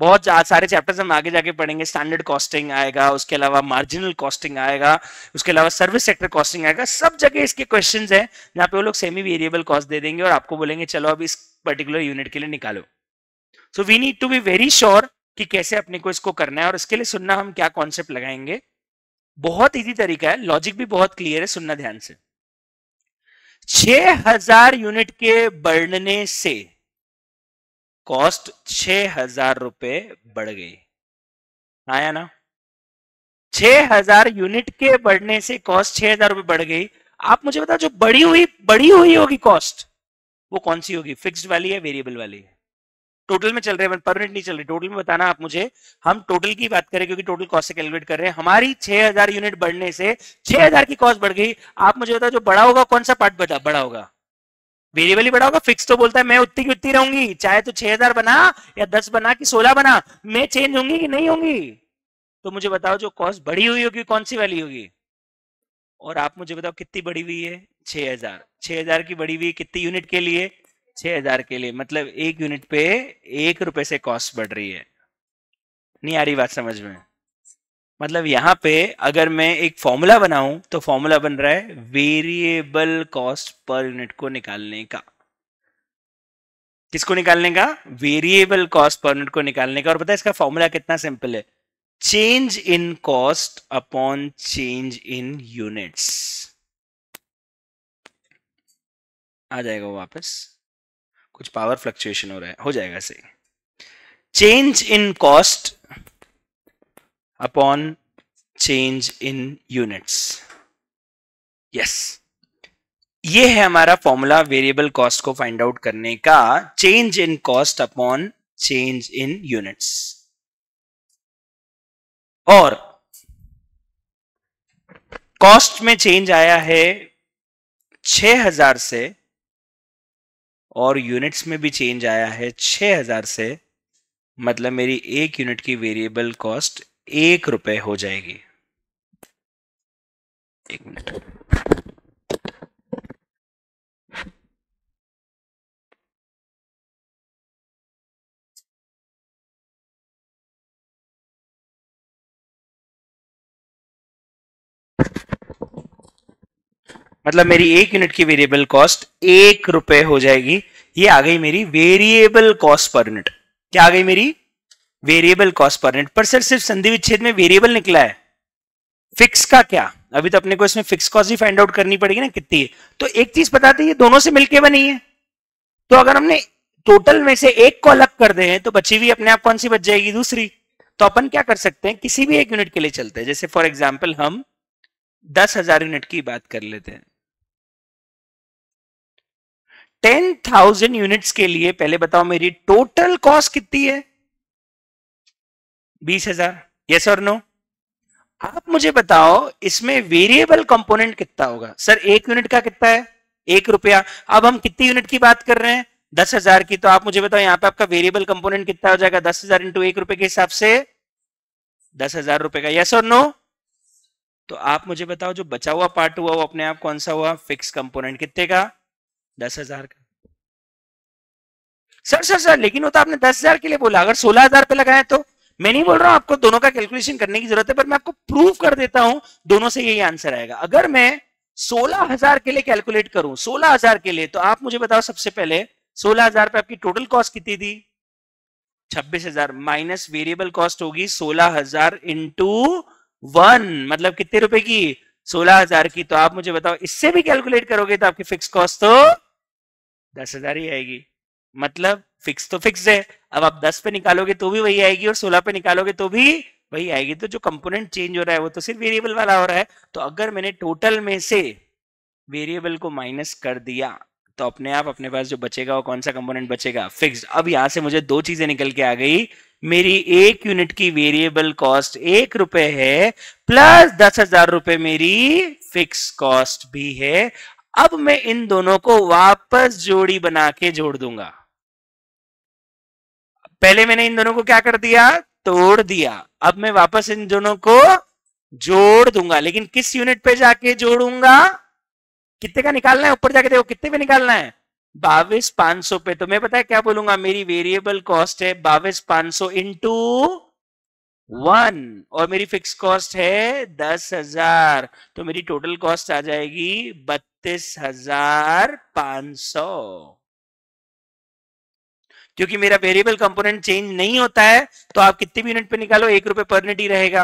बहुत सारे चैप्टर्स हम आगे जाके पढ़ेंगे स्टैंडर्ड कॉस्टिंग आएगा उसके अलावा मार्जिनल कॉस्टिंग आएगा उसके अलावा सर्विस सेक्टर कॉस्टिंग आएगा सब जगह इसके क्वेश्चन है जहाँ पे वो लोग सेमी वेरिएबल कॉस्ट दे देंगे और आपको बोलेंगे चलो अब इस पर्टिकुलर यूनिट के लिए निकालो so we need to be very sure कि कैसे अपने को इसको करना है और इसके लिए सुनना हम क्या कॉन्सेप्ट लगाएंगे बहुत इजी तरीका है लॉजिक भी बहुत क्लियर है सुनना ध्यान से 6000 यूनिट के बढ़ने से कॉस्ट छ हजार रुपए बढ़ गई आया ना छ हजार यूनिट के बढ़ने से कॉस्ट छह हजार रुपए बढ़ गई आप मुझे बताओ जो बढ़ी हुई बढ़ी हुई होगी कॉस्ट वो कौन सी होगी फिक्स्ड वाली है वेरिएबल वाली है टोटल में चल रहे हैं यूनिट नहीं चल रही टोटल में बताना आप मुझे हम टोटल की बात करें क्योंकि टोटल कॉस्ट से कैलकुलेट कर रहे हैं हमारी 6000 यूनिट बढ़ने से 6000 की कॉस्ट बढ़ गई आप मुझे बताओ जो बड़ा होगा कौन सा पार्ट बता बड़ा होगा वेरिएबल ही बड़ा होगा फिक्स तो बोलता है मैं उतनी की उतनी रहूंगी चाहे तो छह हजार बना या दस बना कि सोलह बना मैं चेंज होंगी कि नहीं होंगी तो मुझे बताओ जो कॉस्ट बढ़ी हुई होगी कौन सी वाली होगी और आप मुझे बताओ कितनी बढ़ी हुई है छह हजार छह हजार की बढ़ी हुई कितनी यूनिट के लिए छह हजार के लिए मतलब एक यूनिट पे एक रुपए से कॉस्ट बढ़ रही है नहीं आ रही बात समझ में मतलब यहां पे अगर मैं एक फॉर्मूला बनाऊं तो फॉर्मूला बन रहा है वेरिएबल कॉस्ट पर यूनिट को निकालने का किसको निकालने का वेरिएबल कॉस्ट पर यूनिट को निकालने का और पता है इसका फॉर्मूला कितना सिंपल है change in cost upon change in units आ जाएगा वो वापस कुछ पावर फ्लक्चुएशन हो रहा है हो जाएगा सही change in cost upon change in units yes ये है हमारा फॉर्मूला वेरिएबल कॉस्ट को फाइंड आउट करने का change in cost upon change in units और कॉस्ट में चेंज आया है 6000 से और यूनिट्स में भी चेंज आया है 6000 से मतलब मेरी एक यूनिट की वेरिएबल कॉस्ट एक रुपए हो जाएगी एक मिनट मतलब मेरी एक यूनिट की वेरिएबल कॉस्ट एक रुपए हो जाएगी ये आ गई मेरी वेरिएबल कॉस्ट पर यूनिट क्या आ गई मेरी वेरिएबल कॉस्ट पर यूनिट पर सर सिर्फ संधि विच्छेद में वेरिएबल निकला है फिक्स का क्या अभी तो अपने को इसमें फिक्स कॉस्ट ही फाइंड आउट करनी पड़ेगी ना कितनी है तो एक चीज बताते ये दोनों से मिलके बनी है तो अगर हमने टोटल में से एक को अलग कर दे तो बची हुई अपने आप कौन सी बच जाएगी दूसरी तो अपन क्या कर सकते हैं किसी भी एक यूनिट के लिए चलते हैं जैसे फॉर एग्जाम्पल हम दस हजार यूनिट की बात कर लेते हैं टेन थाउजेंड यूनिट्स के लिए पहले बताओ मेरी टोटल कॉस्ट कितनी है बीस हजार यस और नो आप मुझे बताओ इसमें वेरिएबल कंपोनेंट कितना होगा सर एक यूनिट का कितना है एक रुपया अब हम कितनी यूनिट की बात कर रहे हैं दस हजार की तो आप मुझे बताओ यहाँ पे आपका वेरिएबल कंपोनेंट कितना हो जाएगा दस हजार इंटू एक रुपए के हिसाब से दस हजार रुपए का यस और नो तो आप मुझे बताओ जो बचा हुआ पार्ट हुआ वो अपने आप कौन सा हुआ फिक्स कंपोनेंट कितने का दस हजार का सर सर सर लेकिन वो तो आपने दस हजार के लिए बोला अगर सोलह हजार पे लगाए तो मैं नहीं बोल रहा हूं आपको दोनों का कैलकुलेशन करने की जरूरत है पर मैं आपको प्रूव कर देता हूं दोनों से यही आंसर आएगा अगर मैं सोलह हजार के लिए कैलकुलेट करूं सोलह हजार के लिए तो आप मुझे बताओ सबसे पहले सोलह हजार पे आपकी टोटल कॉस्ट कितनी थी छब्बीस हजार माइनस वेरिएबल कॉस्ट होगी सोलह हजार इंटू वन मतलब कितने रुपए की सोलह हजार की तो आप मुझे बताओ इससे भी कैलकुलेट करोगे तो आपकी फिक्स कॉस्ट तो दस हजार ही आएगी मतलब फिक्स तो फिक्स है अब आप 10 पे निकालोगे तो भी वही आएगी और 16 पे निकालोगे तो भी वही आएगी तो जो कंपोनेंट चेंज हो रहा है वो तो सिर्फ वेरिएबल वाला हो रहा है तो अगर मैंने टोटल में से वेरिएबल को माइनस कर दिया तो अपने आप अपने पास जो बचेगा वो कौन सा कंपोनेंट बचेगा फिक्स अब यहां से मुझे दो चीजें निकल के आ गई मेरी एक यूनिट की वेरिएबल कॉस्ट एक रुपए है प्लस दस हजार रुपए मेरी फिक्स कॉस्ट भी है अब मैं इन दोनों को वापस जोड़ी बना के जोड़ दूंगा पहले मैंने इन दोनों को क्या कर दिया तोड़ दिया अब मैं वापस इन दोनों को जोड़ दूंगा लेकिन किस यूनिट पे जाके जोड़ूंगा कितने का निकालना है ऊपर जाके देखो कितने पे निकालना है बाविस पांच सौ पे तो मैं पता है क्या बोलूंगा मेरी वेरिएबल कॉस्ट है बाविस पांच सौ इंटू वन और मेरी फिक्स कॉस्ट है दस हजार तो मेरी टोटल कॉस्ट आ जाएगी बत्तीस हजार पांच सौ क्योंकि मेरा वेरिएबल कंपोनेंट चेंज नहीं होता है तो आप कितने भी यूनिट पे निकालो एक रुपए पर यूनिट ही रहेगा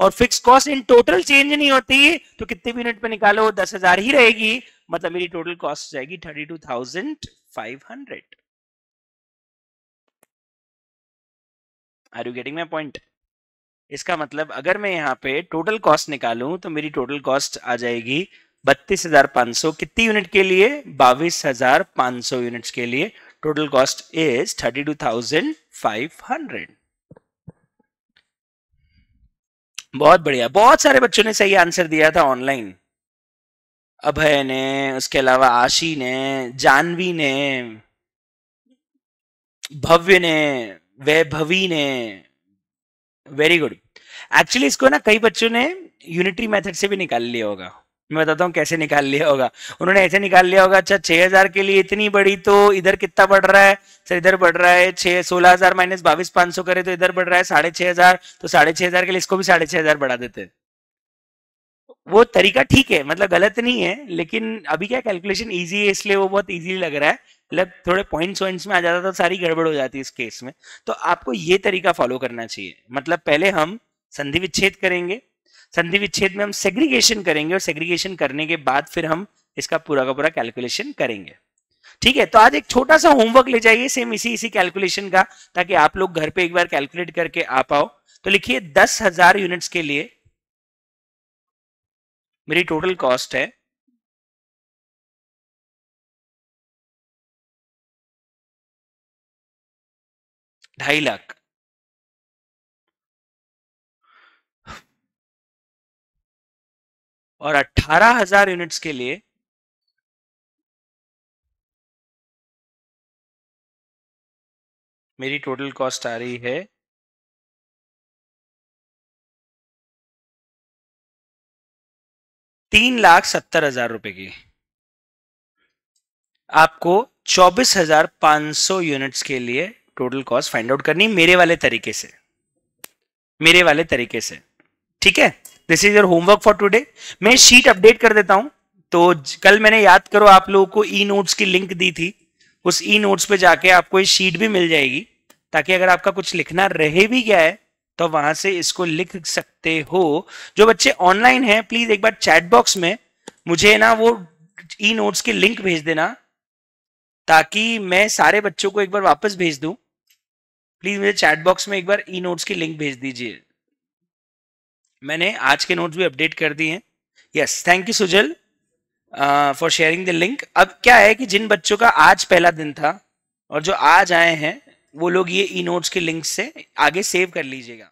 और fix cost in total change नहीं होती तो कितने भी यूनिट पे निकालो दस हजार ही रहेगी मतलब मेरी टोटल कॉस्ट जाएगी thirty two thousand five hundred are you getting my point इसका मतलब अगर मैं यहाँ पे टोटल कॉस्ट निकालू तो मेरी टोटल कॉस्ट आ जाएगी बत्तीस हजार पांच सौ कितनी यूनिट के लिए बाईस हजार पांच सौ यूनिट के लिए total cost is 32,500 बहुत बढ़िया बहुत सारे बच्चों ने सही आंसर दिया था ऑनलाइन अभय ने उसके अलावा आशी ने जानवी ने भव्य ने वैभवी ने वेरी गुड एक्चुअली इसको ना कई बच्चों ने यूनिटरी मेथड से भी निकाल लिया होगा मैं बताता हूँ कैसे निकाल लिया होगा उन्होंने ऐसे निकाल लिया होगा अच्छा छह हजार के लिए इतनी बड़ी तो इधर कितना बढ़ रहा है सर इधर बढ़ रहा है छह सोलह हजार माइनस बाईस पांच सौ करे तो इधर बढ़ रहा है साढ़े छह हजार तो साढ़े छह हजार के लिए इसको भी साढ़े छह हजार बढ़ा देते वो तरीका ठीक है मतलब गलत नहीं है लेकिन अभी क्या कैलकुलेशन ईजी है इसलिए वो बहुत ईजी लग रहा है मतलब थोड़े पॉइंट्स वॉइंट्स में आ जाता तो सारी गड़बड़ हो जाती है इस केस में तो आपको ये तरीका फॉलो करना चाहिए मतलब पहले हम संधि विच्छेद करेंगे संधि विच्छेद में हम सेग्रीगेशन करेंगे और सेग्रीगेशन करने के बाद फिर हम इसका पूरा का पूरा कैलकुलेशन करेंगे ठीक है तो आज एक छोटा सा होमवर्क ले जाइए सेम इसी इसी कैलकुलेशन का ताकि आप लोग घर पे एक बार कैलकुलेट करके आ पाओ तो लिखिए दस हजार यूनिट्स के लिए मेरी टोटल कॉस्ट है ढाई लाख और 18,000 यूनिट्स के लिए मेरी टोटल कॉस्ट आ रही है तीन लाख सत्तर हजार रुपए की आपको चौबीस हजार पांच सौ यूनिट्स के लिए टोटल कॉस्ट फाइंड आउट करनी मेरे वाले तरीके से मेरे वाले तरीके से ठीक है this is your homework for today मैं शीट अपडेट कर देता हूं तो कल मैंने याद करो आप लोगों को ई नोट्स की लिंक दी थी उस ई नोट्स पे जाके आपको ये शीट भी मिल जाएगी ताकि अगर आपका कुछ लिखना रहे भी गया है तो वहां से इसको लिख सकते हो जो बच्चे ऑनलाइन हैं प्लीज एक बार चैट बॉक्स में मुझे ना वो ई नोट्स की लिंक भेज देना ताकि मैं सारे बच्चों को एक बार वापस भेज दूं प्लीज मुझे चैट बॉक्स में एक बार ई नोट्स की लिंक भेज दीजिए मैंने आज के नोट्स भी अपडेट कर दिए हैं yes thank you Sujal for sharing the link अब क्या है कि जिन बच्चों का आज पहला दिन था और जो आज आए हैं वो लोग ये ई नोट्स के लिंक से आगे सेव कर लीजिएगा